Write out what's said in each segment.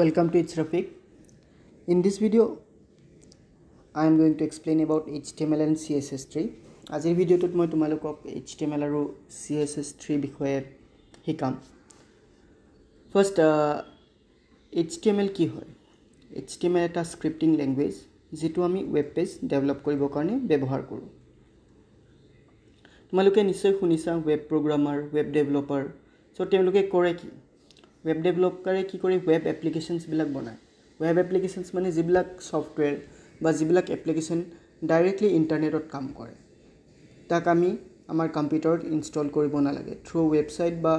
welcome to it's rafiq in this video i am going to explain about html and css3 আজিৰ ভিডিঅ'টোত মই তোমালোকক H T M L আৰু C S S থ্ৰীৰ বিষয়ে শিকাম first H T M L কি হয় এইচ টি এম এল এটা স্ক্ৰিপ্টিং লেংগুৱেজ যিটো আমি ৱেব পেজ ডেভেলপ কৰিবৰ কাৰণে ব্যৱহাৰ কৰোঁ তোমালোকে নিশ্চয় শুনিছা web programmer web developer so' তেওঁলোকে কৰে কি ৱেব ডেভেলপকাৰে কি কৰে ৱেব এপ্লিকেশ্যনছবিলাক বনায় ৱেব এপ্লিকেশ্যনছ মানে যিবিলাক ছফ্টৱেৰ বা যিবিলাক এপ্লিকেশ্যন ডাইৰেক্টলি ইণ্টাৰনেটত কাম কৰে তাক আমি আমাৰ কম্পিউটাৰত ইনষ্টল কৰিব নালাগে থ্ৰু ৱেবছাইট বা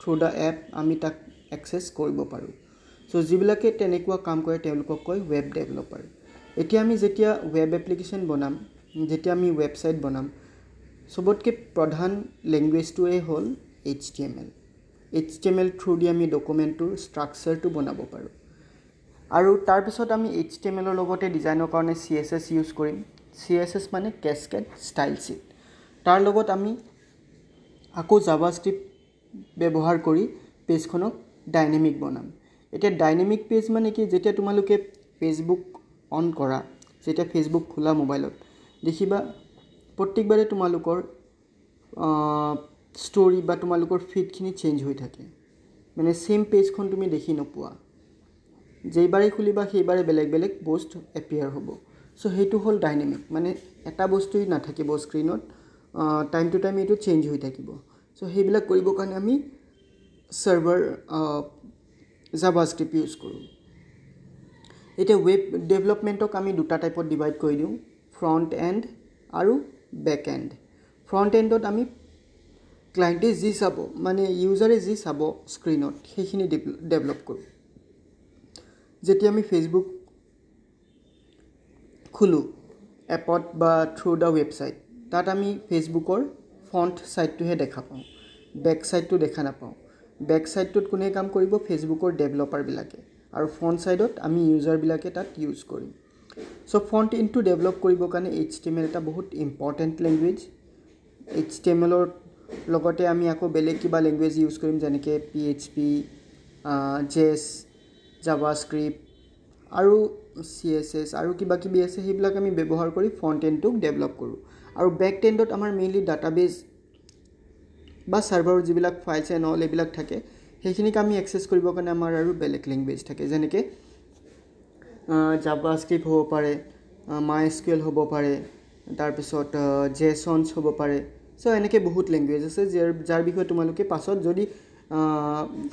থ্ৰু দ্য এপ আমি তাক একচেছ কৰিব পাৰোঁ চ' যিবিলাকে তেনেকুৱা কাম কৰে তেওঁলোকক কয় ৱেব ডেভেলপাৰ এতিয়া আমি যেতিয়া ৱেব এপ্লিকেশ্যন বনাম যেতিয়া আমি ৱেবছাইট বনাম চবতকৈ প্ৰধান লেংগুৱেজটোৱেই হ'ল H T M L H T M L through the আমি ডকুমেণ্টটোৰ ষ্ট্ৰাকচাৰটো বনাব পাৰোঁ আৰু তাৰপিছত আমি এইচ টি এম এলৰ লগতে ডিজাইনৰ কাৰণে চি এছ এছ ইউজ কৰিম চি এছ এছ মানে কেচকেট ষ্টাইল শ্বিট তাৰ লগত আমি আকৌ জাভা স্ক্ৰিপ্ট ব্যৱহাৰ কৰি পেজখনক ডাইনেমিক বনাম এতিয়া ডাইনেমিক পেজ মানে কি যেতিয়া তোমালোকে ফেচবুক অন কৰা যেতিয়া ফেচবুক খোলা মোবাইলত দেখিবা প্ৰত্যেকবাৰে তোমালোকৰ ষ্টৰী বা তোমালোকৰ ফিটখিনি চেঞ্জ হৈ থাকে মানে ছেইম পেজখন তুমি দেখি নোপোৱা যেইবাৰেই খুলিবা সেইবাৰে বেলেগ বেলেগ বস্তু এপিয়াৰ হ'ব চ' সেইটো হ'ল ডাইনেমিক মানে এটা বস্তুৱেই নাথাকিব স্ক্ৰীণত টাইম টু টাইম এইটো চেঞ্জ হৈ থাকিব চ' সেইবিলাক কৰিবৰ কাৰণে আমি ছাৰ্ভাৰ জাভা স্ক্ৰিপ্ট ইউজ কৰোঁ এতিয়া ৱেব ডেভেলপমেণ্টক আমি দুটা টাইপত ডিভাইড কৰি দিওঁ ফ্ৰণ্ট এণ্ড আৰু বেক এণ্ড ফ্ৰণ্ট এণ্ডত আমি ক্লায়েণ্টে যি চাব মানে ইউজাৰে যি চাব স্ক্ৰীণত সেইখিনি ডেভেলপ কৰোঁ যেতিয়া আমি ফেচবুক খোলোঁ এপত বা থ্ৰু দ্য ৱেবছাইট তাত আমি ফেচবুকৰ ফ্ৰণ্ট ছাইডটোহে দেখা পাওঁ বেক ছাইডটো দেখা নাপাওঁ বেক ছাইডটোত কোনে কাম কৰিব ফেচবুকৰ ডেভেলপাৰবিলাকে আৰু ফ্ৰণ্ট ছাইডত আমি ইউজাৰবিলাকে তাত ইউজ কৰিম চ' ফ্ৰণ্ট ইনটো ডেভেলপ কৰিবৰ কাৰণে এইচ টি এম এল এটা বহুত important language H T M এলৰ লগতে আমি আকৌ বেলেগ কিবা লেংগুৱেজ ইউজ কৰিম যেনেকৈ P H P JS JavaScript আৰু চি এছ এছ আৰু কিবাকিবি আছে সেইবিলাক আমি ব্যৱহাৰ কৰি ফ্ৰণ্ট এণ্ডটোক ডেভেলপ কৰোঁ আৰু বেক টেণ্ডত আমাৰ মেইনলি ডাটাবেজ বা ছাৰ্ভাৰৰ যিবিলাক ফাইলছ এণ্ড অল এইবিলাক থাকে সেইখিনিক আমি একচেছ কৰিবৰ কাৰণে আমাৰ আৰু বেলেগ লেংগুৱেজ থাকে যেনেকৈ জাভা স্ক্ৰিপ্ট হ'ব পাৰে মাই স্কুৱেল হ'ব পাৰে তাৰপিছত জেছনছ হ'ব পাৰে চ' এনেকৈ বহুত লেংগুৱেজ আছে যাৰ যাৰ বিষয়ে তোমালোকে পাছত যদি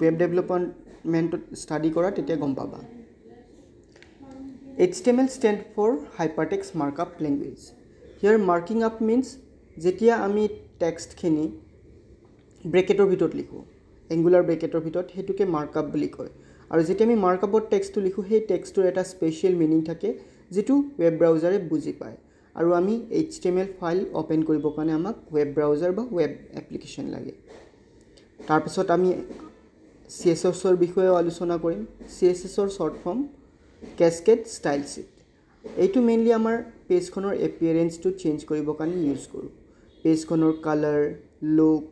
ৱেব ডেভেলপমেণ্টমেণ্টত ষ্টাডি কৰা তেতিয়া গম পাবা H T L stand for hypertext markup language here marking up means যেতিয়া আমি টেক্সটখিনি ব্ৰেকেটৰ ভিতৰত লিখোঁ এংগুলাৰ ব্ৰেকেটৰ ভিতৰত সেইটোকে মাৰ্কআপ বুলি কয় আৰু যেতিয়া আমি মাৰ্কআপত টেক্সটটো লিখোঁ সেই টেক্সটোৰ এটা স্পেচিয়েল মিনিং থাকে যিটো ৱেব ব্ৰাউজাৰে বুজি পায় আৰু আমি H T M L file open কৰিব কাৰণে আমাক ৱেব ব্ৰাউজাৰ বা ৱেব এপ্লিকেশ্যন লাগে তাৰপিছত আমি চি এছ এছৰ বিষয়েও আলোচনা কৰিম চি এছ এছৰ short form cascade style sheet এইটো মেইনলি আমাৰ পেজখনৰ এপিয়াৰেঞ্চটো চেঞ্জ কৰিবৰ কাৰণে ইউজ কৰোঁ পেজখনৰ কালাৰ লুক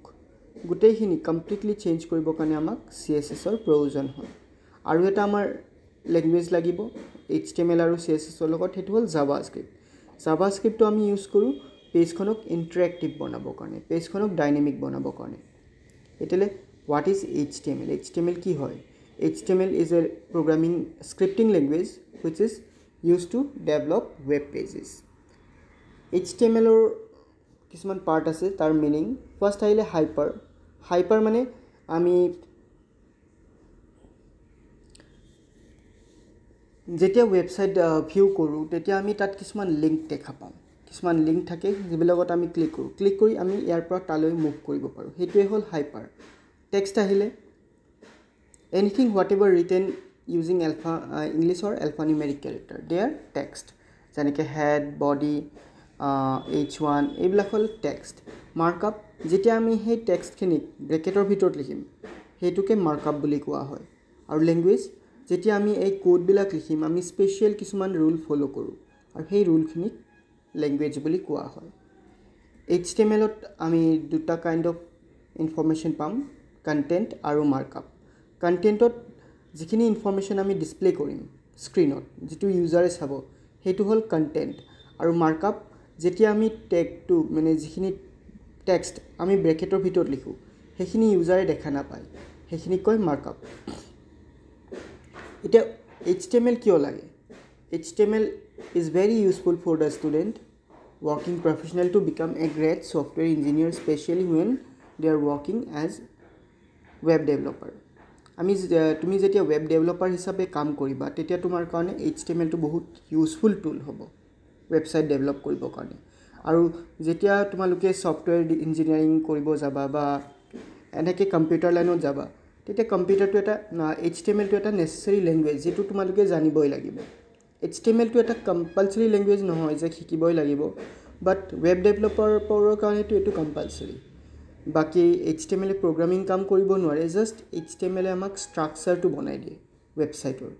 গোটেইখিনি কমপ্লিটলি চেঞ্জ কৰিবৰ কাৰণে আমাক চি এছ এছৰ প্ৰয়োজন হয় আৰু এটা আমাৰ লেংগুৱেজ লাগিব এইচ টি এম এল আৰু চি এছ এছৰ লগত সেইটো হ'ল জাভা স্ক্ৰিপ্ট জাভাস্ক্ৰিপ্টটো আমি ইউজ কৰোঁ পেজখনক ইণ্টাৰেক্টিভ বনাবৰ কাৰণে পেজখনক ডাইনেমিক বনাবৰ কাৰণে এতিয়ালৈ what is H T M L H T M L কি হয় H T M L is a programming scripting language which is use to develop web pages H T M এলৰ কিছুমান part আছে তাৰ meaning first আহিলে hyper hyper মানে আমি যেতিয়া ৱেবছাইট ভিউ কৰোঁ তেতিয়া আমি তাত কিছুমান লিংক দেখা পাওঁ কিছুমান লিংক থাকে যিবিলাকত আমি ক্লিক কৰোঁ ক্লিক কৰি আমি ইয়াৰ পৰা তালৈ মুভ কৰিব পাৰোঁ সেইটোৱে হ'ল হাইপাৰ টেক্সট আহিলে anything whatever written using alpha ইংলিছৰ alphanumeric character they are text যেনেকৈ হেড বডি এইচ ওৱান এইবিলাক হ'ল টেক্সট মাৰ্কআপ যেতিয়া আমি সেই টেক্সটখিনিক ব্ৰেকেটৰ ভিতৰত লিখিম সেইটোকে মাৰ্কআপ বুলি কোৱা হয় আৰু লেংগুৱেজ যেতিয়া আমি এই কোডবিলাক লিখিম আমি স্পেচিয়েল কিছুমান ৰুল ফ'ল' কৰোঁ আৰু সেই ৰুলখিনিক লেংগুৱেজ বুলি কোৱা হয় এইচ টি এম এলত আমি দুটা কাইণ্ড অফ ইনফৰ্মেশ্যন পাম কণ্টেণ্ট আৰু মাৰ্কআপ কণ্টেণ্টত যিখিনি ইনফৰ্মেশ্যন আমি ডিছপ্লে কৰিম স্ক্ৰীণত যিটো ইউজাৰে চাব সেইটো হ'ল কণ্টেণ্ট আৰু মাৰ্কআপ যেতিয়া আমি টেগটো মানে যিখিনি টেক্সট আমি ব্ৰেকেটৰ ভিতৰত লিখোঁ সেইখিনি ইউজাৰে দেখা নাপায় সেইখিনিক কয় মাৰ্কআপ এতিয়া এইচ টি এম এল কিয় লাগে H T M L is very useful for the student working professional to become a great software engineer specially when they are working as web developer আমি তুমি যেতিয়া web developer হিচাপে কাম কৰিবা তেতিয়া তোমাৰ কাৰণে এইচ টি এম এলটো বহুত ইউজফুল টুল হ'ব ৱেবছাইট ডেভেলপ কৰিবৰ কাৰণে আৰু যেতিয়া তোমালোকে ছফ্টৱেৰ ইঞ্জিনিয়াৰিং কৰিব যাবা বা এনেকৈ কম্পিউটাৰ লাইনত যাবা তেতিয়া কম্পিউটাৰটো এটা এইচ টি এম এলটো এটা নেচেচাৰী লেংগুৱেজ যিটো তোমালোকে জানিবই লাগিব এইচ টি এম এলটো এটা কম্পালচৰী লেংগুৱেজ নহয় যে শিকিবই লাগিব বাট ৱেব ডেভেলপাৰৰ কাৰণেতো এইটো কম্পালচৰী বাকী এইচ টি এম এলে প্ৰগ্ৰামিং কাম কৰিব নোৱাৰে জাষ্ট এইচ টি এম এলে আমাক ষ্ট্ৰাকচাৰটো বনাই দিয়ে ৱেবছাইটৰ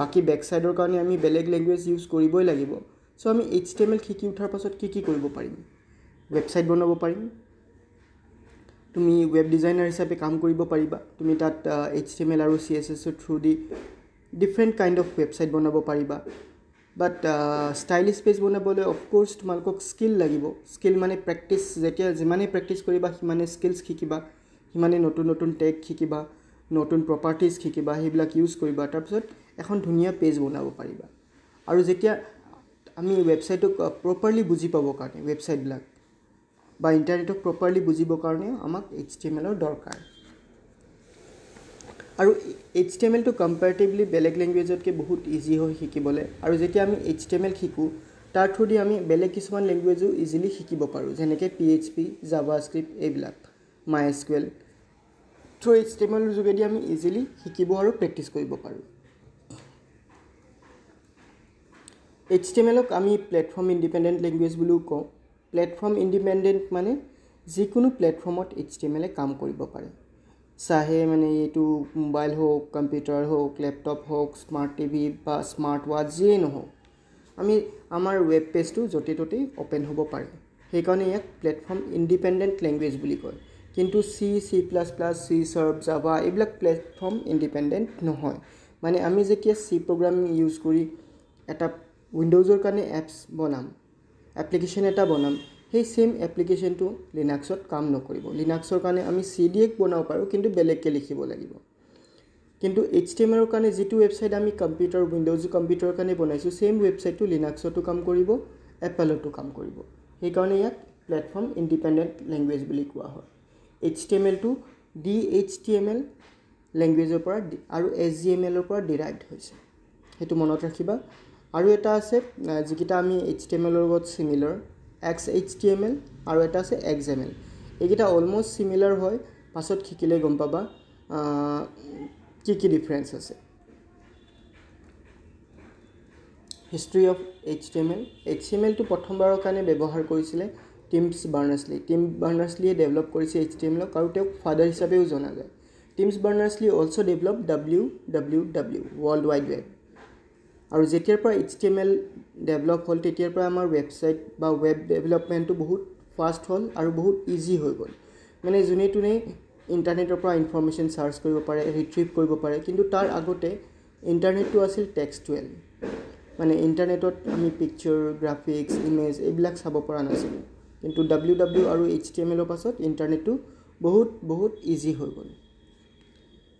বাকী বেকছাইডৰ কাৰণে আমি বেলেগ লেংগুৱেজ ইউজ কৰিবই লাগিব চ' আমি এইচ টি এম এল শিকি উঠাৰ পাছত কি কি কৰিব পাৰিম ৱেবছাইট বনাব পাৰিম তুমি ৱেব ডিজাইনাৰ হিচাপে কাম কৰিব পাৰিবা তুমি তাত এইচ টি এম এল আৰু চি এছ এছৰ through the different kind of website বনাব পাৰিবা বাট ষ্টাইলিছ পেজ বনাবলৈ অফক'ৰ্ছ তোমালোকক স্কিল লাগিব স্কিল মানে প্ৰেক্টিচ যেতিয়া যিমানেই প্ৰেক্টিছ কৰিবা সিমানে স্কিলছ শিকিবা সিমানে নতুন নতুন টেগ শিকিবা নতুন প্ৰপাৰ্টিজ শিকিবা সেইবিলাক ইউজ কৰিবা তাৰপিছত এখন ধুনীয়া পেজ বনাব পাৰিবা আৰু যেতিয়া আমি ৱেবছাইটটোক প্ৰপাৰলি বুজি পাবৰ কাৰণে ৱেবছাইটবিলাক বা ইণ্টাৰনেটক প্ৰপাৰলি বুজিবৰ কাৰণেও আমাক এইচ টি এম এলৰ দৰকাৰ আৰু এইচ টি এম এলটো কম্পেৰিটিভলি বেলেগ লেংগুৱেজতকৈ বহুত ইজি হয় শিকিবলৈ আৰু যেতিয়া আমি এইচ টি এম এল শিকোঁ তাৰ থ্ৰুদি আমি বেলেগ কিছুমান লেংগুৱেজো ইজিলি শিকিব পাৰোঁ যেনেকৈ P H P JavaScript এইবিলাক my SQL through H T M এলৰ যোগেদি আমি ইজিলি শিকিব আৰু প্ৰেক্টিচ কৰিব পাৰোঁ এইচ টি এম এলক আমি প্লেটফৰ্ম ইণ্ডিপেণ্ডেণ্ট লেংগুৱেজ বুলিও কওঁ প্লেটফৰ্ম ইণ্ডিপেণ্ডেণ্ট মানে যিকোনো প্লেটফৰ্মত এইচ টি এম এলে কাম কৰিব পাৰে চাহে মানে এইটো মোবাইল হওক কম্পিউটাৰ হওক লেপটপ হওক স্মাৰ্ট টিভি বা স্মাৰ্ট ৱাচ যিয়েই নহওক আমি আমাৰ ৱেব পেজটো য'তে ত'তেই অ'পেন হ'ব পাৰে সেইকাৰণে ইয়াক প্লেটফৰ্ম ইণ্ডিপেণ্ডেণ্ট লেংগুৱেজ বুলি কয় কিন্তু C C plus plus C sharp Java এইবিলাক প্লেটফৰ্ম ইণ্ডিপেণ্ডেণ্ট নহয় মানে আমি যেতিয়া চি প্ৰগ্ৰামিং ইউজ কৰি এটা উইণ্ড'জৰ কাৰণে এপছ বনাম এপ্লিকেশ্যন এটা বনাম সেই ছেম এপ্লিকেশ্যনটো লিনাক্সত কাম নকৰিব লিনাক্সৰ কাৰণে আমি চি ডি এক বনাব পাৰোঁ কিন্তু বেলেগকৈ লিখিব লাগিব কিন্তু এইচ টি এম আৰৰ কাৰণে যিটো ৱেবছাইট আমি কম্পিউটাৰ উইণ্ড'জ কম্পিউটাৰৰ কাৰণে বনাইছোঁ ছেইম ৱেবছাইটটো লিনাক্সতো কাম কৰিব এপেলতো কাম কৰিব সেইকাৰণে ইয়াক প্লেটফৰ্ম ইণ্ডিপেণ্ডেণ্ট লেংগুৱেজ বুলি কোৱা হয় এইচ টি এম এলটো D H T M L লেংগুৱেজৰ পৰা আৰু এছ জি এম এলৰ পৰা ডিৰাইভ হৈছে সেইটো মনত ৰাখিবা আৰু এটা আছে যিকেইটা আমি এইচ টি এম এলৰ লগত similar X H T M L আৰু এটা আছে এক্স এম এল এইকেইটা অলম'ষ্ট চিমিলাৰ হয় পাছত শিকিলে গম পাবা কি কি ডিফাৰেঞ্চ আছে history of H T M L H T M এলটো প্ৰথমবাৰৰ কাৰণে ব্যৱহাৰ কৰিছিলে টিমছ বাৰ্নাৰ্চলি টিম বাৰ্নাৰ্চলিয়ে ডেভেলপ কৰিছে এইচ টি এম এলক আৰু তেওঁক ফাদাৰ হিচাপেও জনা যায় Tims Berners Lee also' develop W W W world wide আৰু যেতিয়াৰ পৰা H T M L develop হ'ল তেতিয়াৰ পৰা আমাৰ ৱেবছাইট বা ৱেব ডেভেলপমেণ্টটো বহুত ফাষ্ট হ'ল আৰু বহুত ইজি হৈ গ'ল মানে যোনে তোনেই ইণ্টাৰনেটৰ পৰা ইনফৰ্মেশ্যন চাৰ্চ কৰিব পাৰে ৰিট্ৰিভ কৰিব পাৰে কিন্তু তাৰ আগতে ইণ্টাৰনেটটো আছিল টেক্সটুৱেল মানে ইণ্টাৰনেটত আমি পিকচাৰ গ্ৰাফিক্স ইমেজ এইবিলাক চাব পৰা নাছিলোঁ কিন্তু ডাব্লিউ ডাব্লিউ আৰু এইচ টি এম এলৰ পাছত ইণ্টাৰনেটটো বহুত বহুত ইজি হৈ গ'ল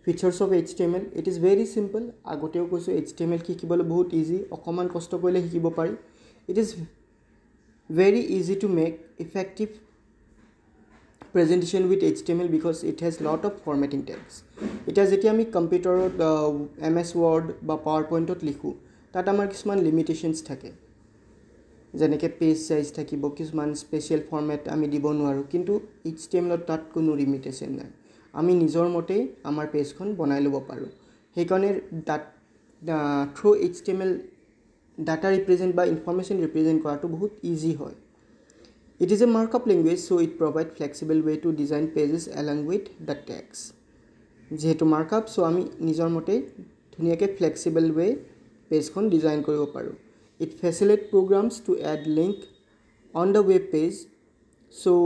features of H T M L it is very simple আগতেও কৈছোঁ এইচ টি এম এল শিকিবলৈ বহুত ইজি অকণমান কষ্ট কৰিলে শিকিব পাৰি it is very easy to make effective presentation with H T M L because it has lot of formatting text এতিয়া যেতিয়া আমি কম্পিউটাৰত এম এছ ৱৰ্ড বা পাৱাৰ পইণ্টত লিখোঁ তাত আমাৰ কিছুমান লিমিটেশ্যনছ থাকে যেনেকৈ পেজ চাইজ থাকিব কিছুমান স্পেচিয়েল ফৰ্মেট আমি দিব নোৱাৰোঁ কিন্তু এইচ টি এম এলত তাত কোনো লিমিটেশ্যন নাই আমি নিজৰ মতেই আমাৰ পেজখন বনাই ল'ব পাৰোঁ সেইকাৰণে that through H T L data represent বা ইনফৰ্মেশ্যন ৰিপ্ৰেজেণ্ট কৰাটো বহুত ইজি হয় it is a mark up language so' it provide flexible way to design pages along with the text যিহেতু মাৰ্ক আপ চ' আমি নিজৰ মতেই ধুনীয়াকৈ flexible ৱে পেজখন design কৰিব পাৰোঁ it facilitate programs to add link on the web page so'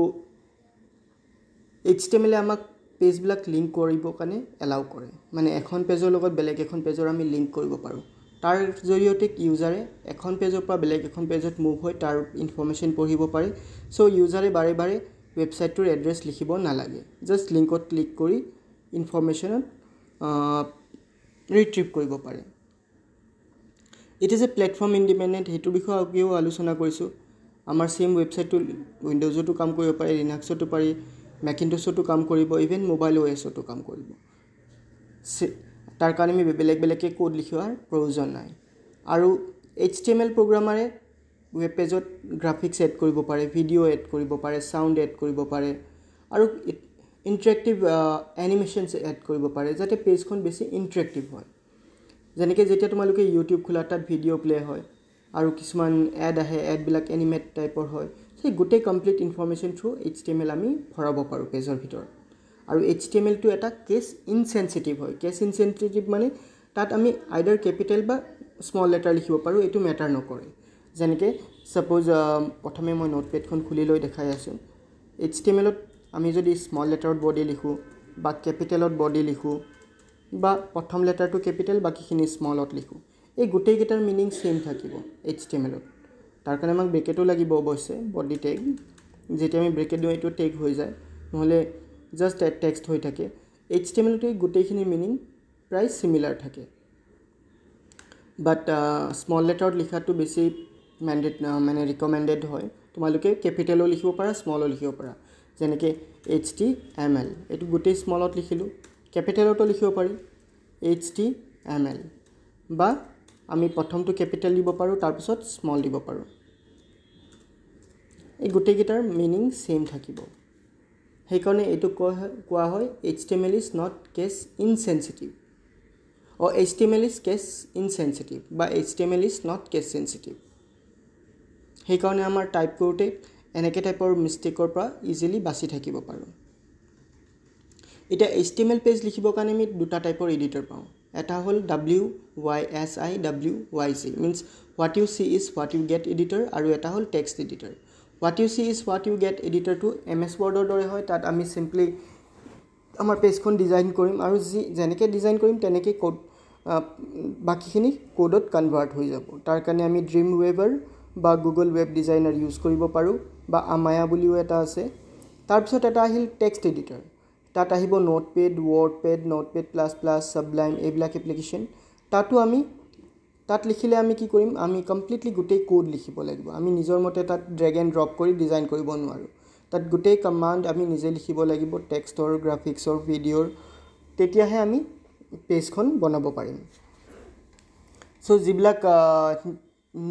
H T এলে আমাক পেজবিলাক link কৰিবৰ কাৰণে এলাউ কৰে মানে এখন পেজৰ লগত বেলেগ এখন পেজৰ আমি লিংক কৰিব পাৰোঁ তাৰ জৰিয়তে ইউজাৰে এখন পেজৰ পৰা বেলেগ এখন পেজত মুভ হয় তাৰ ইনফৰ্মেশ্যন পঢ়িব পাৰে চ' ইউজাৰে বাৰে বাৰে ৱেবছাইটটোৰ এড্ৰেছ লিখিব নালাগে জাষ্ট লিংকত ক্লিক কৰি ইনফৰ্মেশ্যনত ৰিট্ৰিভ কৰিব পাৰে it is a platform independent সেইটো বিষয়ে আগেও আলোচনা কৰিছোঁ আমাৰ ছেইম ৱেবছাইটটো উইণ্ড'জতো কাম কৰিব পাৰি লিনাক্সতো পাৰি মেকিনটোচতো কাম কৰিব ইভেন মোবাইল অ' এছতো কাম কৰিব তাৰ কাৰণে আমি বেলেগ বেলেগকৈ ক'ড লিখোৱাৰ প্ৰয়োজন নাই আৰু এইচ টি এম এল প্ৰগ্ৰামাৰে ৱেব পেজত গ্ৰাফিক্স এড কৰিব পাৰে ভিডিঅ' এড কৰিব পাৰে চাউণ্ড এড কৰিব পাৰে আৰু ইণ্টেৰেক্টিভ এনিমেশ্যনছ এড কৰিব পাৰে যাতে পেজখন বেছি ইণ্টেৰেক্টিভ হয় যেনেকৈ যেতিয়া তোমালোকে ইউটিউব খোলা তাত ভিডিঅ' প্লে' হয় আৰু কিছুমান এড আহে এডবিলাক এনিমেট টাইপৰ হয় সেই গোটেই complete information through H T M L আমি ভৰাব পাৰোঁ পেজৰ ভিতৰত আৰু এইচ টি এম এলটো এটা কেছ ইনচেনচিটিভ হয় কেছ ইনচেনচিটিভ মানে তাত আমি আইডাৰ কেপিটেল বা স্মল লেটাৰ লিখিব পাৰোঁ এইটো মেটাৰ নকৰে যেনেকৈ ছাপ'জ প্ৰথমে মই নোট পেডখন খুলি লৈ দেখাই আছোঁ এইচ টি এম এলত আমি যদি স্মল লেটাৰত বডি লিখোঁ বা কেপিটেলত বডি লিখোঁ বা প্ৰথম লেটাৰটো কেপিটেল বাকীখিনি স্মলত লিখোঁ এই গোটেইকেইটাৰ মিনিং চেম থাকিব এইচ টি এম এলত তাৰ কাৰণে আমাক ব্ৰেকেটো লাগিব অৱশ্যে বডি টেগ যেতিয়া আমি ব্ৰেকেট দিওঁ এইটো টেগ হৈ যায় নহ'লে জাষ্ট টেক্সট হৈ থাকে এইচ টি এম এই গোটেইখিনি মিনিং প্ৰায় চিমিলাৰ থাকে বাট স্মল লেটাৰত লিখাটো বেছি মেণ্ডেড মানে ৰিকমেণ্ডেড হয় তোমালোকে কেপিটেলো লিখিব পাৰা স্মলো লিখিব পাৰা যেনেকৈ এইচ টি এম এল এইটো গোটেই স্মলত লিখিলোঁ কেপিটেলতো লিখিব পাৰি এইচ টি এম এল বা আমি প্ৰথমটো কেপিটেল দিব পাৰোঁ তাৰপিছত স্মল দিব পাৰোঁ এই গোটেইকেইটাৰ মিনিং ছেইম থাকিব সেইকাৰণে এইটো কোৱা কোৱা হয় H T M L is not case insensitive অ' H T M L is case insensitive বা H T M L is not case sensitive সেইকাৰণে আমাৰ টাইপ কৰোঁতে এনেকৈ টাইপৰ মিষ্টেকৰ পৰা ইজিলি বাচি থাকিব পাৰোঁ এতিয়া H T M L page লিখিবৰ কাৰণে আমি দুটা টাইপৰ এডিটৰ পাওঁ এটা হ'ল W Y S I W Y C means what you see is what you get editor আৰু এটা হ'ল text editor what you see is what you get এডিটৰটো এম এছ ৱৰ্ডৰ দৰে হয় তাত আমি চিম্পলি আমাৰ পেজখন ডিজাইন কৰিম আৰু যি যেনেকৈ ডিজাইন কৰিম তেনেকৈ ক'ড বাকীখিনি ক'ডত কনভাৰ্ট হৈ যাব তাৰ কাৰণে আমি ড্ৰিম ৱেবাৰ বা গুগল ৱেব ডিজাইনাৰ ইউজ কৰিব পাৰোঁ বা আমায়া বুলিও এটা আছে তাৰপিছত এটা আহিল টেক্সট এডিটৰ তাত আহিব notepad wordpad notepad plus plus sublime এইবিলাক এপ্লিকেশ্যন তাতো আমি তাত লিখিলে আমি কি কৰিম আমি কমপ্লিটলি গোটেই ক'ড লিখিব লাগিব আমি নিজৰ মতে তাত ড্ৰেগ এণ্ড ড্ৰপ কৰি ডিজাইন কৰিব নোৱাৰোঁ তাত গোটেই কমাণ্ড আমি নিজে লিখিব লাগিব টেক্সটৰ গ্ৰাফিক্সৰ ভিডিঅ'ৰ তেতিয়াহে আমি পেজখন বনাব পাৰিম ছ' যিবিলাক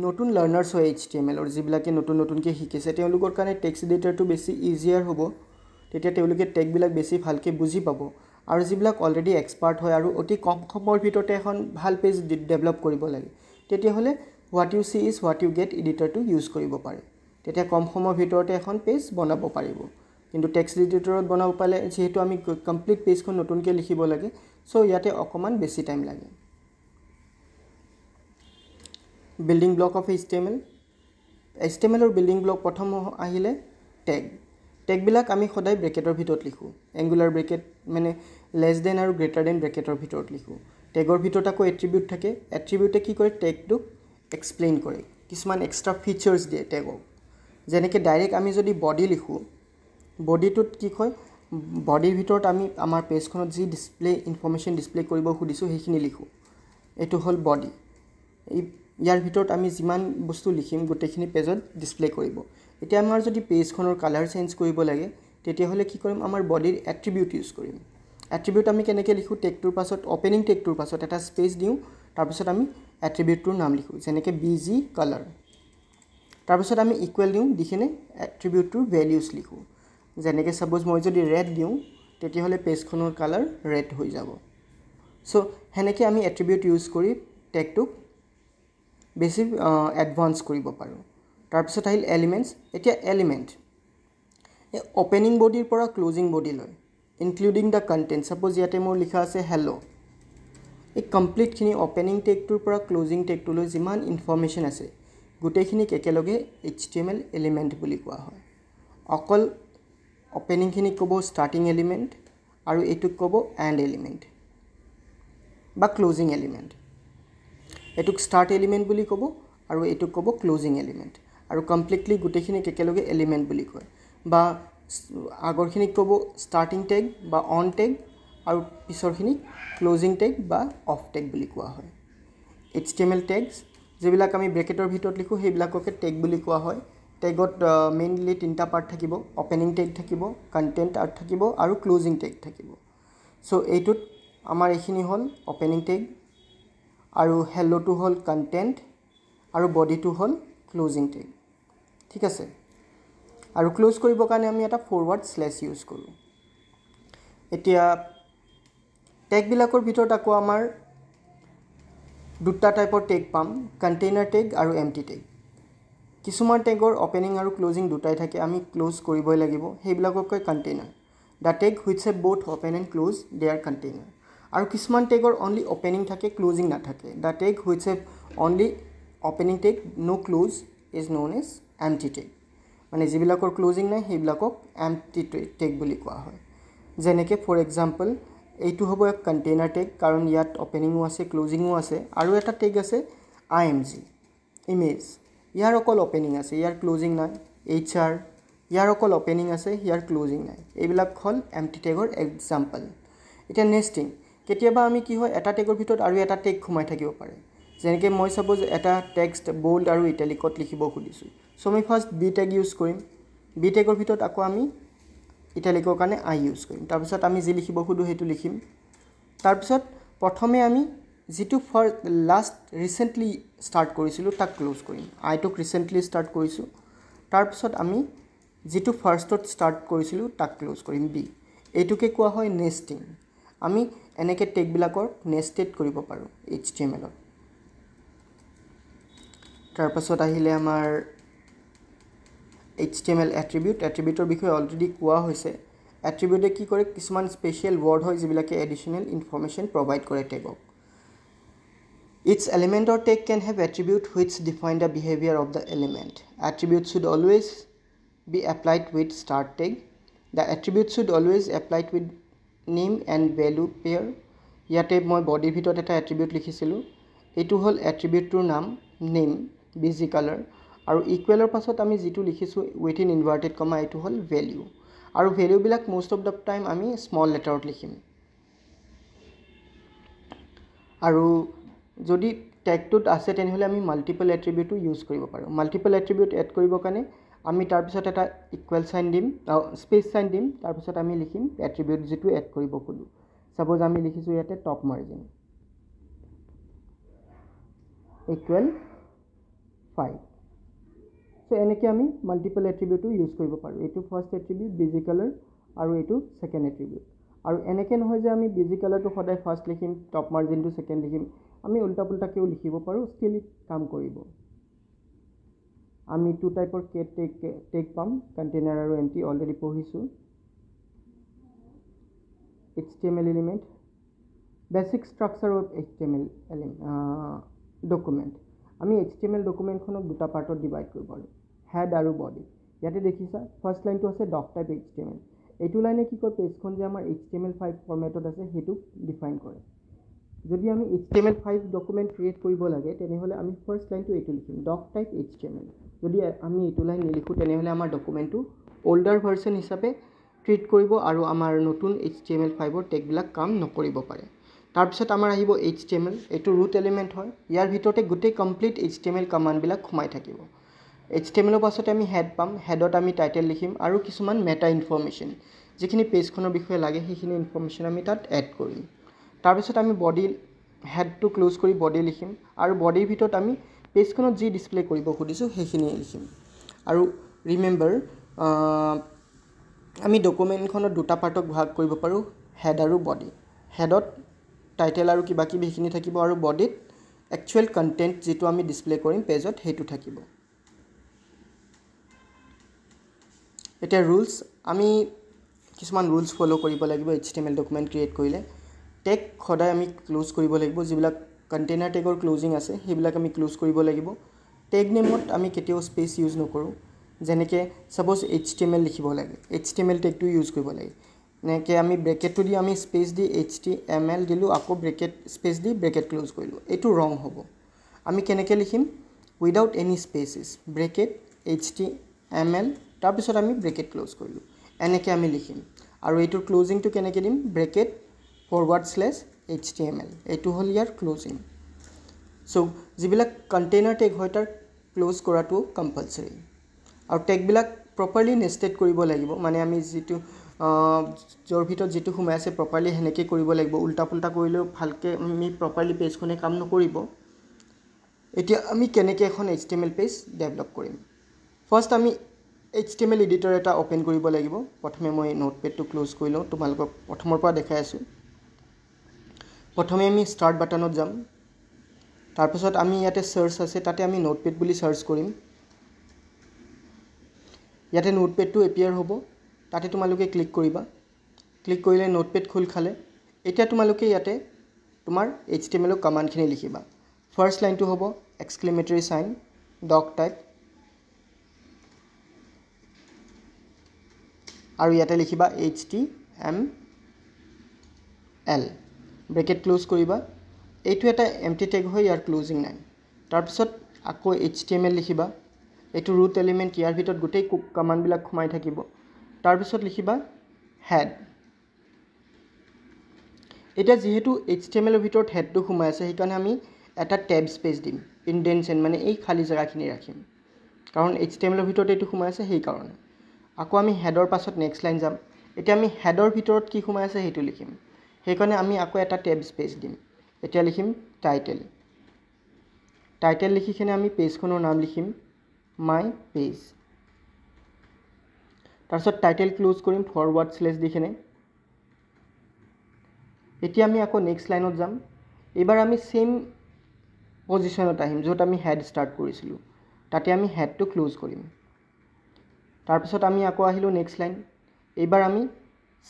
নতুন লাৰ্ণাৰ্ছ হয় এইচ টি এম এলৰ যিবিলাকে নতুন নতুনকৈ শিকিছে তেওঁলোকৰ কাৰণে টেক্স এডিটাৰটো বেছি ইজিয়াৰ হ'ব তেতিয়া তেওঁলোকে টেকবিলাক বেছি ভালকৈ বুজি পাব আৰু যিবিলাক অলৰেডি এক্সপাৰ্ট হয় আৰু অতি কম সময়ৰ ভিতৰতে এখন ভাল পেজ ডেভেলপ কৰিব লাগে তেতিয়াহ'লে what you see is what you get এডিটৰটো ইউজ কৰিব পাৰে তেতিয়া কম সময়ৰ ভিতৰতে এখন পেজ বনাব পাৰিব কিন্তু টেক্স এডিটৰত বনাব পালে যিহেতু আমি কমপ্লিট পেজখন নতুনকৈ লিখিব লাগে চ' ইয়াতে অকণমান বেছি টাইম লাগে building block of H T M L H T M এলৰ বিল্ডিং ব্লক প্ৰথম আহিলে টেগ টেগবিলাক আমি সদায় ব্ৰেকেটৰ ভিতৰত লিখোঁ এংগুলাৰ ব্ৰেকেট মানে লেছ দেন আৰু গ্ৰেটাৰ দেন ব্ৰেকেটৰ ভিতৰত লিখোঁ টেগৰ ভিতৰত আকৌ এট্ৰিবিউট থাকে এট্ৰিবিউটে কি কৰে টেগটোক এক্সপ্লেইন কৰে কিছুমান এক্সট্ৰা ফিচাৰ্ছ দিয়ে টেগক যেনেকৈ ডাইৰেক্ট আমি যদি বডি লিখোঁ বডিটোত কি কয় বডিৰ ভিতৰত আমি আমাৰ পেজখনত যি ডিছপ্লে ইনফৰ্মেশ্যন ডিছপ্লে কৰিব খুজিছোঁ সেইখিনি লিখোঁ এইটো হ'ল বডি ইয়াৰ ভিতৰত আমি যিমান বস্তু লিখিম গোটেইখিনি পেজত ডিছপ্লে কৰিব এতিয়া আমাৰ যদি পেজখনৰ কালাৰ চেঞ্জ কৰিব লাগে তেতিয়াহ'লে কি কৰিম আমাৰ বডিৰ এট্ৰিবিউট ইউজ কৰিম এট্ৰিবিউট আমি কেনেকৈ লিখোঁ টেকটোৰ পাছত অ'পেনিং টেকটোৰ পাছত এটা স্পেচ দিওঁ তাৰপিছত আমি এট্ৰিবিউটটোৰ নাম লিখোঁ যেনেকৈ বি জি কালাৰ তাৰপিছত আমি ইকুৱেল দিওঁ দিখেনে এট্ৰিবিউটটোৰ ভেলিউজ লিখোঁ যেনেকৈ ছাপ'জ মই যদি ৰেড দিওঁ তেতিয়াহ'লে পেজখনৰ কালাৰ ৰেড হৈ যাব চ' সেনেকৈ আমি এট্ৰিবিউট ইউজ কৰি টেগটোক বেছি এডভান্স কৰিব পাৰোঁ তাৰপিছত আহিল এলিমেণ্টছ এতিয়া এলিমেণ্ট এই অ'পেনিং বডিৰ পৰা ক্লজিং বডিলৈ ইনক্লুডিং দ্য কণ্টেণ্ট ছাপ'জ ইয়াতে মোৰ লিখা আছে হেল্ল' এই কমপ্লিটখিনি অ'পেনিং টেকটোৰ পৰা ক্লজিং টেকটোলৈ যিমান ইনফৰ্মেশ্যন আছে গোটেইখিনিক একেলগে H T M L element বুলি কোৱা হয় অকল অ'পেনিংখিনিক ক'ব ষ্টাৰ্টিং এলিমেণ্ট আৰু এইটোক ক'ব এণ্ড এলিমেণ্ট বা ক্লজিং এলিমেণ্ট এইটোক ষ্টাৰ্ট এলিমেণ্ট বুলি ক'ব আৰু এইটোক ক'ব ক্লজিং এলিমেণ্ট আৰু কমপ্লিটলি গোটেইখিনিক একেলগে এলিমেণ্ট বুলি কয় বা আগৰখিনিক ক'ব ষ্টাৰ্টিং টেগ বা অন টেগ আৰু পিছৰখিনিক ক্লজিং টেগ বা অফ টেগ বুলি কোৱা হয় H T M L tags যিবিলাক আমি ব্ৰেকেটৰ ভিতৰত লিখোঁ সেইবিলাককে টেগ বুলি কোৱা হয় টেগত মেইনলি তিনিটা পাৰ্ট থাকিব অ'পেনিং টেগ থাকিব কণ্টেণ্ট আৰ্ট থাকিব আৰু ক্লজিং টেগ থাকিব চ' এইটোত আমাৰ এইখিনি হ'ল অ'পেনিং টেগ আৰু হেল্ল'টো হ'ল কণ্টেণ্ট আৰু বডিটো হ'ল ক্লজিং টেগ ঠিক আছে আৰু ক্লজ কৰিবৰ কাৰণে আমি এটা ফৰৱাৰ্ড শ্লেচ ইউজ কৰোঁ এতিয়া টেগবিলাকৰ ভিতৰত আকৌ আমাৰ দুটা টাইপৰ টেগ পাম কণ্টেইনাৰ টেগ আৰু এম টি টেগ কিছুমান টেগৰ অ'পেনিং আৰু ক্লজিং দুটাই থাকে আমি ক্লজ কৰিবই লাগিব সেইবিলাকক কয় container the tag which are both open and close they are container আৰু কিছুমান টেগৰ অনলি অ'পেনিং থাকে ক্লজিং নাথাকে the tag which are only opening tag no close is known as empty tag মানে যিবিলাকৰ ক্লোজিং নাই সেইবিলাকক M empty tech বুলি কোৱা হয় যেনেকৈ ফৰ এক্সাম্পল এইটো হ'ব এক কণ্টেইনাৰ টেক কাৰণ ইয়াত অপেনিঙো আছে ক্লোজিঙো আছে আৰু এটা টেক আছে আই এম জি ইমেজ ইয়াৰ অকল অপেনিং আছে ইয়াৰ ক্লোজিং নাই এইচ আৰ ইয়াৰ অকল অপেনিং আছে ইয়াৰ ক্লোজিং নাই এইবিলাক হ'ল এম টি টেগৰ এক্সাম্পল এতিয়া নেক্সট থিং কেতিয়াবা আমি কি হয় এটা টেগৰ ভিতৰত আৰু এটা টেগ সোমাই থাকিব পাৰে যেনেকৈ মই চাপ'জ এটা টেক্সট বোল্ড আৰু ইটালিকত লিখিব খুজিছোঁ চ' আমি ফাৰ্ষ্ট বি টেগ ইউজ কৰিম বি টেগৰ ভিতৰত আকৌ আমি ইটালিকৰ কাৰণে আই ইউজ কৰিম তাৰপিছত আমি যি লিখিব খোজোঁ সেইটো লিখিম তাৰপিছত প্ৰথমে আমি যিটো ফাৰ্ষ্ট লাষ্ট ৰিচেণ্টলি ষ্টাৰ্ট কৰিছিলোঁ তাক ক্ল'জ কৰিম আইটোক ৰিচেণ্টলি ষ্টাৰ্ট কৰিছোঁ তাৰপিছত আমি যিটো ফাৰ্ষ্টত ষ্টাৰ্ট কৰিছিলোঁ তাক ক্ল'জ কৰিম বি এইটোকে কোৱা হয় নেষ্টিং আমি এনেকৈ টেগবিলাকৰ নেষ্টেড কৰিব পাৰোঁ এইচ টি এম এলত তাৰপাছত আহিলে আমাৰ H T M L attribute এট্ৰিবিউটৰ বিষয়ে অলৰেডি কোৱা হৈছে এট্ৰিবিউটে কি কৰে কিছুমান স্পেচিয়েল ৱৰ্ড হয় যিবিলাকে এডিশ্যনেল ইনফৰ্মেশ্যন প্ৰভাইড কৰে টেগক Each element or tag can have attribute which define the behavior of the element. Attributes should always be applied with start tag. The attribute should always applied with name and value pair. ইয়াতে মই বডিৰ ভিতৰত এটা attribute লিখিছিলোঁ এইটো হ'ল এট্ৰিবিউটটোৰ নাম name busy colour আৰু ইকুৱেলৰ পাছত আমি যিটো লিখিছোঁ উইথ ইন ইনভাৰ্টেড কমা এইটো হ'ল ভেলিউ আৰু ভেলিউবিলাক মষ্ট অফ দ্য টাইম আমি স্মল লেটাৰত লিখিম আৰু যদি টেগটোত আছে তেনেহ'লে আমি মাল্টিপল এট্ৰিবিউটো ইউজ কৰিব পাৰোঁ মাল্টিপল এট্ৰিবিউট এড কৰিবৰ কাৰণে আমি তাৰপিছত এটা ইকুৱেল চাইন দিম স্পেচ চাইন দিম তাৰপিছত আমি লিখিম এট্ৰিবিউট যিটো এড কৰিব খোলোঁ ছাপ'জ আমি লিখিছোঁ ইয়াতে top margin equal five so' এনেকৈ আমি মাল্টিপল এট্ৰিবিউটো ইউজ কৰিব পাৰোঁ এইটো ফাৰ্ষ্ট এট্ৰিবিউট বিজি কালাৰ আৰু এইটো ছেকেণ্ড এট্ৰিবিউট আৰু এনেকৈ নহয় যে আমি বিজি কালাৰটো সদায় ফাৰ্ষ্ট লিখিম টপ মাৰ্জিনটো ছেকেণ্ড লিখিম আমি উল্টা পুল্টাকৈও লিখিব পাৰোঁ ষ্টিল কাম কৰিব আমি টু টাইপৰ কে টেক টেক পাম কণ্টেইনাৰ আৰু এম টি অলৰেডি পঢ়িছোঁ H T M L element basic structure of H T M L element document আমি এইচ টি এম এল ডকুমেণ্টখনক দুটা পাৰ্টত ডিভাইড কৰিব পাৰোঁ হেড আৰু বডি ইয়াতে দেখিছা ফাৰ্ষ্ট লাইনটো আছে doc type H T M L এইটো লাইনে কি কয় পেজখন যে আমাৰ H T M L five ফৰ্মেটত আছে সেইটোক ডিফাইন কৰে যদি আমি H T M L five document create কৰিব লাগে তেনেহ'লে আমি ফাৰ্ষ্ট লাইনটো এইটো লিখিম doc type H T M L যদি আমি এইটো লাইন নিলিখোঁ তেনেহ'লে আমাৰ ডকুমেণ্টটো অল্ডাৰ ভাৰ্চন হিচাপে ট্ৰিট কৰিব আৰু আমাৰ নতুন এইচ টি এম এল ফাইভৰ টেগবিলাক কাম নকৰিব পাৰে তাৰপিছত আমাৰ আহিব এইচ টি এম এল এইটো ৰুট এলিমেণ্ট হয় ইয়াৰ ভিতৰতে গোটেই complete H T M L সোমাই থাকিব এইচ টি এম পাছতে আমি হেড পাম হেডত আমি টাইটেল লিখিম আৰু কিছুমান মেটা ইনফৰ্মেশ্যন যিখিনি পেজখনৰ বিষয়ে লাগে সেইখিনি ইনফৰমেচন আমি তাত এড কৰিম তাৰপিছত আমি বডি হেডটো ক্লজ কৰি বডি লিখিম আৰু বডিৰ ভিতৰত আমি পেজখনত যি ডিছপ্লে কৰিব খুজিছোঁ সেইখিনিয়ে লিখিম আৰু ৰিমেম্বাৰ আমি ডকুমেণ্টখনত দুটা পাৰ্টক ভাগ কৰিব পাৰোঁ হেড আৰু বডি হেডত টাইটেল আৰু কিবা কিবি সেইখিনি থাকিব আৰু বডিত একচুৱেল কণ্টেণ্ট যিটো আমি ডিছপ্লে কৰিম পেজত সেইটো থাকিব এতিয়া ৰুলছ আমি কিছুমান ৰুলছ ফ'ল' কৰিব লাগিব H T M L document create কৰিলে টেগ সদায় আমি ক্লোজ কৰিব লাগিব যিবিলাক কণ্টেইনাৰ টেগৰ ক্লজিং আছে সেইবিলাক আমি ক্লোজ কৰিব লাগিব টেগ নেমত আমি কেতিয়াও স্পেচ ইউজ নকৰোঁ যেনেকৈ suppose H T M L লিখিব লাগে এইচ টি এম এল টেগটো ইউজ কৰিব লাগে এনেকৈ আমি ব্ৰেকেটটো দি আমি স্পেচ দি এইচ টি এম এল দিলোঁ আকৌ ব্ৰেকেট স্পেচ দি ব্ৰেকেট ক্লজ কৰিলোঁ এইটো ৰং হ'ব আমি কেনেকৈ লিখিম without any spaces bracket H T M L তাৰপিছত আমি ব্ৰেকেট ক্লজ কৰিলোঁ এনেকৈ আমি লিখিম আৰু এইটোৰ ক্লজিংটো কেনেকৈ দিম bracket forward slash H T M L এইটো হ'ল ইয়াৰ ক্লজিং চ' যিবিলাক কণ্টেইনাৰ টেগ হয় তাৰ ক্লজ কৰাটো কম্পালচৰি আৰু টেগবিলাক প্ৰপাৰলি নেষ্টেড কৰিব লাগিব মানে আমি যিটো যৰ ভিতৰত যিটো সোমাই আছে প্ৰপাৰলি সেনেকৈ কৰিব লাগিব উল্টা পুল্টা কৰিলেও ভালকৈ আমি প্ৰপাৰলি পেজখনে কাম নকৰিব এতিয়া আমি কেনেকৈ এখন H T M L page develop কৰিম ফাৰ্ষ্ট আমি H T M L editor এটা অ'পেন কৰিব লাগিব প্ৰথমে মই নোটপেডটো ক্লজ কৰি লওঁ তোমালোকক প্ৰথমৰ পৰা দেখাই আছোঁ প্ৰথমে আমি ষ্টাৰ্ট বাটনত যাম তাৰপাছত আমি ইয়াতে চাৰ্চ আছে তাতে আমি নোটপেড বুলি চাৰ্চ কৰিম ইয়াতে নোটপেডটো এপিয়াৰ হ'ব তাতে তোমালোকে ক্লিক কৰিবা ক্লিক কৰিলে নোটপেড খোল খালে এতিয়া তোমালোকে ইয়াতে তোমাৰ এইচ টি এম এলৰ কমাণ্ডখিনি লিখিবা ফাৰ্ষ্ট লাইনটো হ'ব এক্সক্লেমেটৰী চাইন ডগ টাইপ আৰু ইয়াতে লিখিবা H T M L bracket close কৰিবা এইটো এটা এম টি টেগ হয় ইয়াৰ ক্লোজিং নাই তাৰপিছত আকৌ এইচ টি এম এল লিখিবা এইটো ৰুট এলিমেণ্ট ইয়াৰ ভিতৰত গোটেই কমাণ্ডবিলাক সোমাই থাকিব তাৰপিছত লিখিবা হেড এতিয়া যিহেতু এইচ টি এম এলৰ ভিতৰত হেডটো সোমাই আছে সেইকাৰণে আমি এটা টেব স্পেচ দিম ইনডেনচেণ্ট মানে এই খালী জেগাখিনি ৰাখিম কাৰণ এইচ টি এম এলৰ ভিতৰত এইটো সোমাই আছে সেইকাৰণে আকৌ আমি হেডৰ পাছত নেক্সট লাইন যাম এতিয়া আমি হেডৰ ভিতৰত কি সোমাই আছে সেইটো লিখিম সেইকাৰণে আমি আকৌ এটা টেব স্পেচ দিম এতিয়া লিখিম টাইটেল টাইটেল লিখি কিনে আমি পেজখনৰ নাম লিখিম মাই পেজ তাৰপিছত টাইটেল ক্লোজ কৰিম ফৰৱাৰ্ড শ্লেচ দি কেনে এতিয়া আমি আকৌ নেক্সট লাইনত যাম এইবাৰ আমি ছেম পজিশ্যনত আহিম য'ত আমি হেড ষ্টাৰ্ট কৰিছিলোঁ তাতে আমি হেডটো ক্লোজ কৰিম তাৰপিছত আমি আকৌ আহিলোঁ নেক্সট লাইন এইবাৰ আমি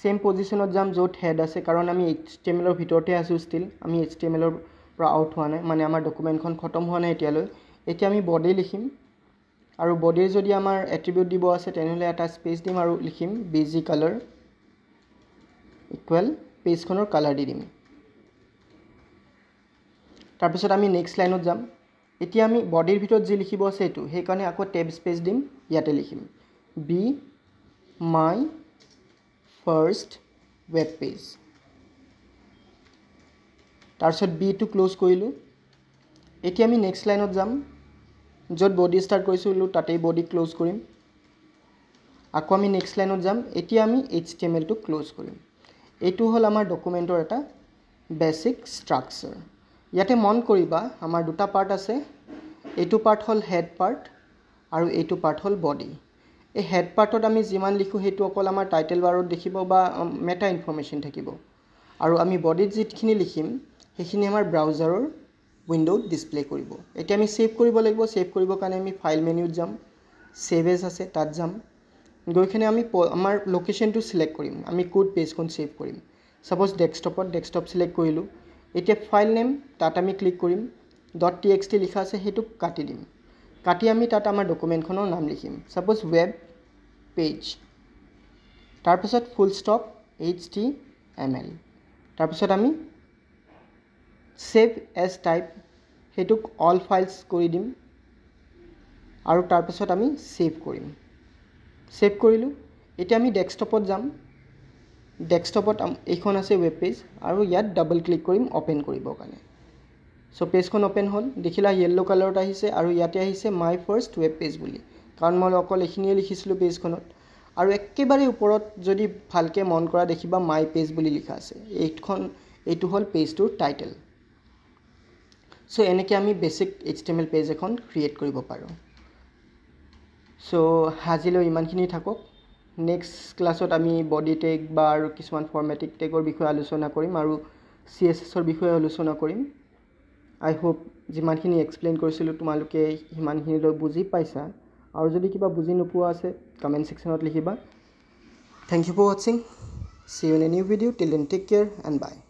ছেম পজিশ্যনত যাম য'ত হেড আছে কাৰণ আমি এইচ টি এম এলৰ ভিতৰতে আছোঁ ষ্টিল আমি এইচ টি এম এলৰ পৰা আউট হোৱা নাই মানে আমাৰ ডকুমেণ্টখন খতম হোৱা নাই এতিয়ালৈ এতিয়া আমি বডি লিখিম আৰু বডিৰ যদি আমাৰ এট্ৰিবিউট দিব আছে তেনেহ'লে এটা স্পেচ দিম আৰু লিখিম বিজি কালাৰ ইকুৱেল পেজখনৰ কালাৰ দি দিম তাৰপিছত আমি নেক্সট লাইনত যাম এতিয়া আমি বডিৰ ভিতৰত যি লিখিব আছে সেইটো সেইকাৰণে আকৌ টেব স্পেচ দিম ইয়াতে লিখিম B my first web page তাৰপিছত বিটো ক্ল'জ কৰিলোঁ এতিয়া আমি নেক্সট লাইনত যাম য'ত বডি ষ্টাৰ্ট কৰিছিলোঁ তাতেই বডি ক্ল'জ কৰিম আকৌ আমি নেক্সট লাইনত যাম এতিয়া আমি এইচ টি এম এলটো ক্ল'জ কৰিম এইটো হ'ল আমাৰ ডকুমেণ্টৰ এটা বেচিক ষ্ট্ৰাকচাৰ ইয়াতে মন কৰিবা আমাৰ দুটা পাৰ্ট আছে এইটো পাৰ্ট হ'ল হেড পাৰ্ট আৰু এইটো পাৰ্ট হ'ল বডি এই হেড পাৰ্টত আমি যিমান লিখোঁ সেইটো অকল আমাৰ টাইটেল বাৰত দেখিব বা মেটা ইনফৰ্মেশ্যন থাকিব আৰু আমি বডিত যিখিনি লিখিম সেইখিনি আমাৰ ব্ৰাউজাৰৰ উইণ্ডত ডিছপ্লে কৰিব এতিয়া আমি ছেভ কৰিব লাগিব ছেভ কৰিবৰ কাৰণে আমি ফাইল মেনিউত যাম ছেভ এজ আছে তাত যাম গৈ কিনে আমি আমাৰ লোকেশ্যনটো ছিলেক্ট কৰিম আমি ক'ত পেজখন ছেভ কৰিম ছাপ'জ ডেস্কটপত ডেস্কটপ ছিলেক্ট কৰিলোঁ এতিয়া ফাইল নেম তাত আমি ক্লিক কৰিম ডট টি এক্স টি লিখা আছে সেইটো কাটি দিম কাটি আমি তাত আমাৰ ডকুমেণ্টখনৰ নাম লিখিম ছাপ'জ ৱেব পেজ তাৰপিছত full stop H T M L তাৰপিছত আমি ছেভ এজ টাইপ সেইটোক অল ফাইলছ কৰি দিম আৰু তাৰপাছত আমি ছেভ কৰিম ছেভ কৰিলোঁ এতিয়া আমি ডেস্কটপত যাম ডেস্কটপত এইখন আছে ৱেব পেজ আৰু ইয়াত ডাবল ক্লিক কৰিম অ'পেন কৰিবৰ কাৰণে চ' পেজখন অ'পেন হ'ল দেখিলা য়েল্ল' কালাৰত আহিছে আৰু ইয়াতে আহিছে মাই ফাৰ্ষ্ট ৱেব পেজ বুলি কাৰণ মই অকল এইখিনিয়ে লিখিছিলোঁ পেজখনত আৰু একেবাৰে ওপৰত যদি ভালকৈ মন কৰা দেখিবা মাই পেজ বুলি লিখা আছে এইখন এইটো হ'ল পেজটোৰ টাইটেল সো এনেকে আমি basic H T M L page এখন ক্রিয়েট কৰিব পাৰোঁ সো আজিলৈ ইমানখিনি থাকক নেক্সট ক্লাছত আমি বডি টেগ বা আৰু কিছুমান ফৰ্মেটিক টেগৰ বিষয়ে আলোচনা কৰিম আৰু চি এছ এছৰ বিষয়ে আলোচনা কৰিম আই হোপ যিমানখিনি এক্সপ্লেইন কৰিছিলোঁ তোমালোকে সিমানখিনিলৈ বুজি পাইছা আৰু যদি কিবা বুজি নোপোৱা আছে কমেণ্ট ছেকশ্যনত লিখিবা থেংক ইউ ফৰ ৱাটছিং see you a new video' till in take care and by